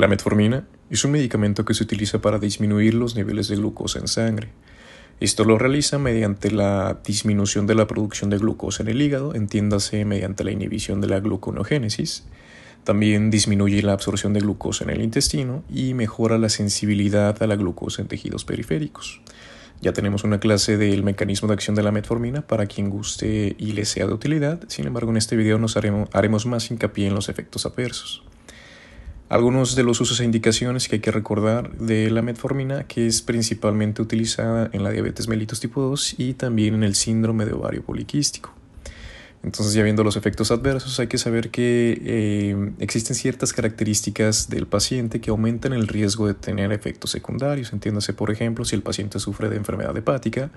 La metformina es un medicamento que se utiliza para disminuir los niveles de glucosa en sangre. Esto lo realiza mediante la disminución de la producción de glucosa en el hígado, entiéndase mediante la inhibición de la gluconogénesis. También disminuye la absorción de glucosa en el intestino y mejora la sensibilidad a la glucosa en tejidos periféricos. Ya tenemos una clase del mecanismo de acción de la metformina para quien guste y le sea de utilidad, sin embargo en este video nos haremos, haremos más hincapié en los efectos adversos. Algunos de los usos e indicaciones que hay que recordar de la metformina, que es principalmente utilizada en la diabetes mellitus tipo 2 y también en el síndrome de ovario poliquístico. Entonces ya viendo los efectos adversos hay que saber que eh, existen ciertas características del paciente que aumentan el riesgo de tener efectos secundarios. Entiéndase, por ejemplo, si el paciente sufre de enfermedad hepática,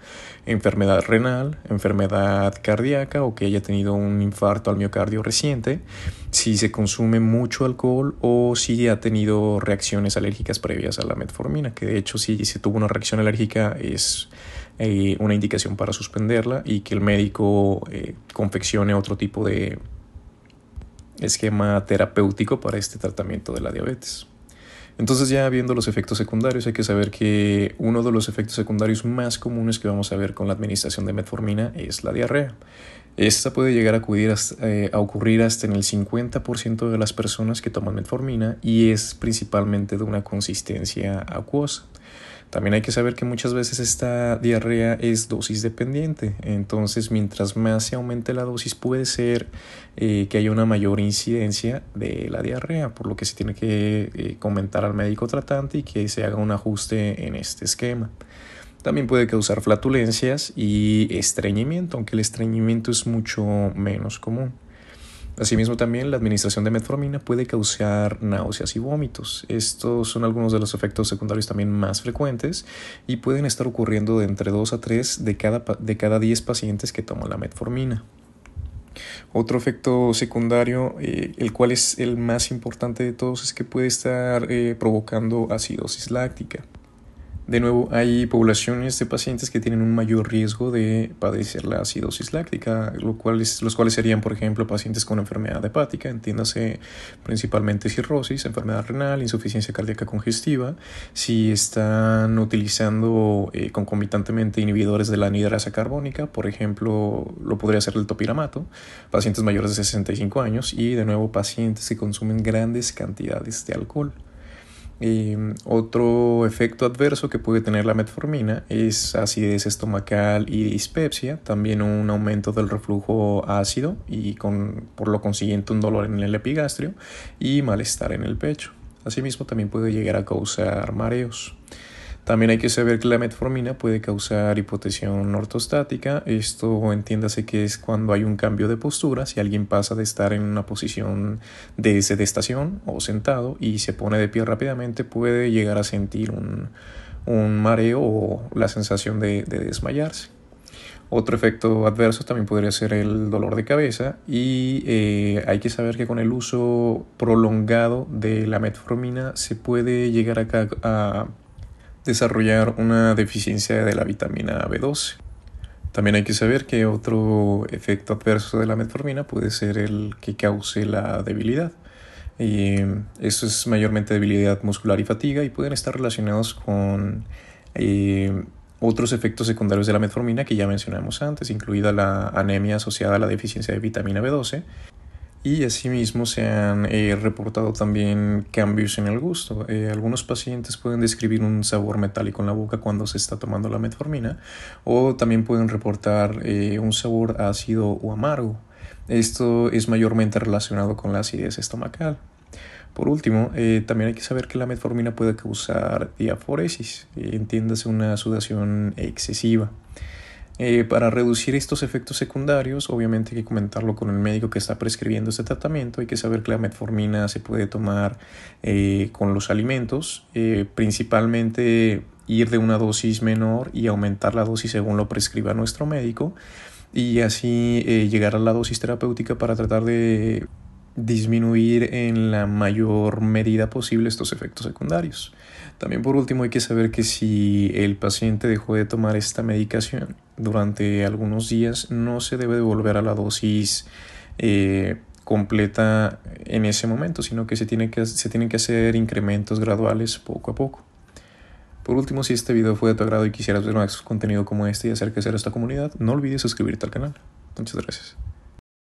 enfermedad renal, enfermedad cardíaca o que haya tenido un infarto al miocardio reciente, si se consume mucho alcohol o si ha tenido reacciones alérgicas previas a la metformina, que de hecho si se tuvo una reacción alérgica es eh, una indicación para suspenderla y que el médico eh, confeccione otro tipo de esquema terapéutico para este tratamiento de la diabetes. Entonces ya viendo los efectos secundarios, hay que saber que uno de los efectos secundarios más comunes que vamos a ver con la administración de metformina es la diarrea. Esta puede llegar a eh, ocurrir hasta en el 50% de las personas que toman metformina y es principalmente de una consistencia acuosa. También hay que saber que muchas veces esta diarrea es dosis dependiente, entonces mientras más se aumente la dosis puede ser eh, que haya una mayor incidencia de la diarrea, por lo que se tiene que eh, comentar al médico tratante y que se haga un ajuste en este esquema. También puede causar flatulencias y estreñimiento, aunque el estreñimiento es mucho menos común. Asimismo, también la administración de metformina puede causar náuseas y vómitos. Estos son algunos de los efectos secundarios también más frecuentes y pueden estar ocurriendo de entre 2 a 3 de cada, de 10 pacientes que toman la metformina. Otro efecto secundario, eh, el cual es el más importante de todos, es que puede estar eh, provocando acidosis láctica. De nuevo, hay poblaciones de pacientes que tienen un mayor riesgo de padecer la acidosis láctica, lo cual los cuales serían, por ejemplo, pacientes con enfermedad hepática, entiéndase principalmente cirrosis, enfermedad renal, insuficiencia cardíaca congestiva, si están utilizando eh, concomitantemente inhibidores de la anidrasa carbónica, por ejemplo, lo podría ser el topiramato, pacientes mayores de 65 años y, de nuevo, pacientes que consumen grandes cantidades de alcohol. Em, otro efecto adverso que puede tener la metformina es acidez estomacal y dispepsia, también un aumento del reflujo ácido y con, por lo consiguiente un dolor en el epigastrio y malestar en el pecho. Asimismo también puede llegar a causar mareos. También hay que saber que la metformina puede causar hipotensión ortostática. Esto entiéndase que es cuando hay un cambio de postura, si alguien pasa de estar en una posición de sedestación o sentado y se pone de pie rápidamente, puede llegar a sentir un, mareo o la sensación de, desmayarse. Otro efecto adverso también podría ser el dolor de cabeza y eh, hay que saber que con el uso prolongado de la metformina se puede llegar a desarrollar una deficiencia de la vitamina B12. También hay que saber que otro efecto adverso de la metformina puede ser el que cause la debilidad. Y eso es mayormente debilidad muscular y fatiga y pueden estar relacionados con eh, otros efectos secundarios de la metformina que ya mencionamos antes, incluida la anemia asociada a la deficiencia de vitamina B12 y asimismo se han eh, reportado también cambios en el gusto. Eh, algunos pacientes pueden describir un sabor metálico en la boca cuando se está tomando la metformina o también pueden reportar eh, un sabor ácido o amargo. Esto es mayormente relacionado con la acidez estomacal. Por último, también hay que saber que la metformina puede causar diaforesis, entiéndase una sudación excesiva. Eh, para reducir estos efectos secundarios, obviamente hay que comentarlo con el médico que está prescribiendo este tratamiento. Hay que saber que la metformina se puede tomar eh, con los alimentos, eh, principalmente ir de una dosis menor y aumentar la dosis según lo prescriba nuestro médico y así llegar a la dosis terapéutica para tratar de disminuir en la mayor medida posible estos efectos secundarios. También por último hay que saber que si el paciente dejó de tomar esta medicación durante algunos días no se debe devolver a la dosis eh, completa en ese momento, sino que se, tiene que se tienen que hacer incrementos graduales poco a poco. Por último, si este video fue de tu agrado y quisieras ver más contenido como este y hacer crecer esta comunidad, no olvides suscribirte al canal. Muchas gracias.